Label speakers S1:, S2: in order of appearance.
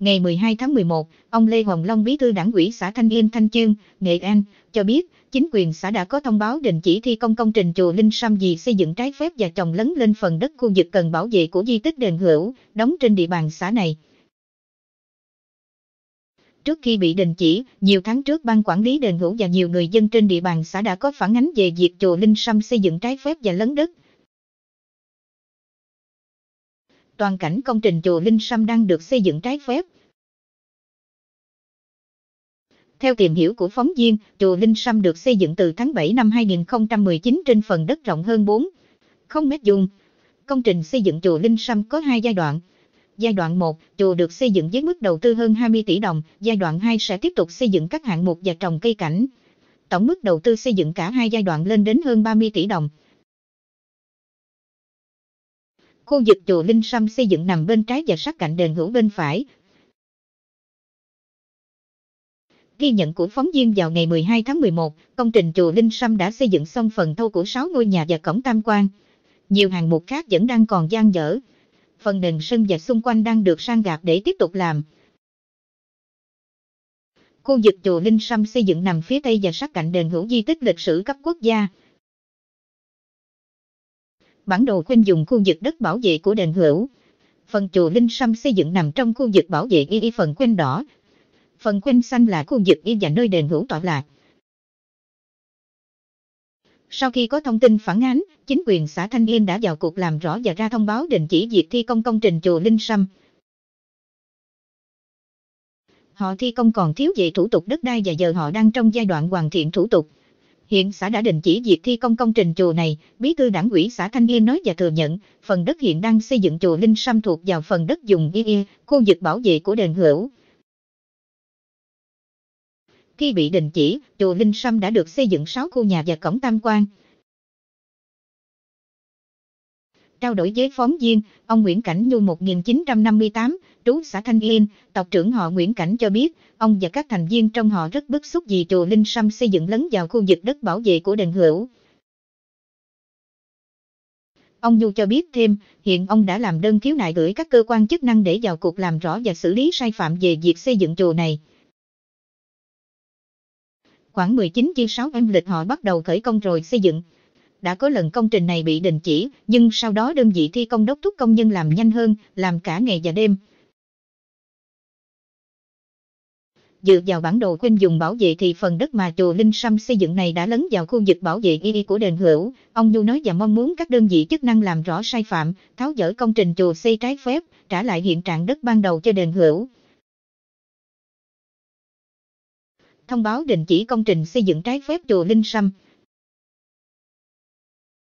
S1: Ngày 12 tháng 11, ông Lê Hồng Long bí thư đảng ủy xã Thanh Yên Thanh Chương, Nghệ An, cho biết, chính quyền xã đã có thông báo đình chỉ thi công công trình chùa Linh Sam vì xây dựng trái phép và trồng lấn lên phần đất khu vực cần bảo vệ của di tích đền hữu, đóng trên địa bàn xã này. Trước khi bị đình chỉ, nhiều tháng trước ban quản lý đền hữu và nhiều người dân trên địa bàn xã đã có phản ánh về việc chùa Linh Sam xây dựng trái phép và lấn đất, toàn cảnh công trình chùa Linh Sâm đang được xây dựng trái phép. Theo tìm hiểu của phóng viên, chùa Linh Sâm được xây dựng từ tháng 7 năm 2019 trên phần đất rộng hơn 4, không mét vuông. Công trình xây dựng chùa Linh Sâm có hai giai đoạn. Giai đoạn 1, chùa được xây dựng với mức đầu tư hơn 20 tỷ đồng, giai đoạn 2 sẽ tiếp tục xây dựng các hạng mục và trồng cây cảnh. Tổng mức đầu tư xây dựng cả hai giai đoạn lên đến hơn 30 tỷ đồng. Khu vực chùa Linh Sâm xây dựng nằm bên trái và sát cạnh đền hữu bên phải. Ghi nhận của phóng viên vào ngày 12 tháng 11, công trình chùa Linh Sâm đã xây dựng xong phần thâu của 6 ngôi nhà và cổng tam quan. Nhiều hàng mục khác vẫn đang còn gian dở. Phần nền sân và xung quanh đang được sang gạt để tiếp tục làm. Khu vực chùa Linh Sâm xây dựng nằm phía tây và sát cạnh đền hữu di tích lịch sử cấp quốc gia bản đồ khoanh dùng khu vực đất bảo vệ của đền hữu. Phần chùa Linh Sâm xây dựng nằm trong khu vực bảo vệ y y phần quanh đỏ. Phần quanh xanh là khu vực y và nơi đền hữu tọa lạc. Sau khi có thông tin phản ánh, chính quyền xã Thanh Yên đã vào cuộc làm rõ và ra thông báo đình chỉ việc thi công công trình chùa Linh Sâm. Họ thi công còn thiếu về thủ tục đất đai và giờ họ đang trong giai đoạn hoàn thiện thủ tục hiện xã đã đình chỉ việc thi công công trình chùa này, bí thư đảng ủy xã Thanh Yên nói và thừa nhận, phần đất hiện đang xây dựng chùa Linh Sam thuộc vào phần đất dùng y y, khu vực bảo vệ của đền hữu. Khi bị đình chỉ, chùa Linh Sam đã được xây dựng 6 khu nhà và cổng tam quan. Trao đổi với phóng viên, ông Nguyễn Cảnh Nhu 1958, trú xã Thanh Yên, tộc trưởng họ Nguyễn Cảnh cho biết, ông và các thành viên trong họ rất bức xúc vì chùa Linh Sâm xây dựng lấn vào khu vực đất bảo vệ của đền hữu. Ông Nhu cho biết thêm, hiện ông đã làm đơn khiếu nại gửi các cơ quan chức năng để vào cuộc làm rõ và xử lý sai phạm về việc xây dựng chùa này. Khoảng 19 chia 6 em lịch họ bắt đầu khởi công rồi xây dựng đã có lần công trình này bị đình chỉ, nhưng sau đó đơn vị thi công đốc thúc công nhân làm nhanh hơn, làm cả ngày và đêm. Dựa vào bản đồ quên dùng bảo vệ thì phần đất mà chùa Linh Sâm xây dựng này đã lấn vào khu vực bảo vệ y của đền hữu. Ông Du nói và mong muốn các đơn vị chức năng làm rõ sai phạm, tháo dỡ công trình chùa xây trái phép, trả lại hiện trạng đất ban đầu cho đền hữu. Thông báo đình chỉ công trình xây dựng
S2: trái phép chùa Linh Sâm.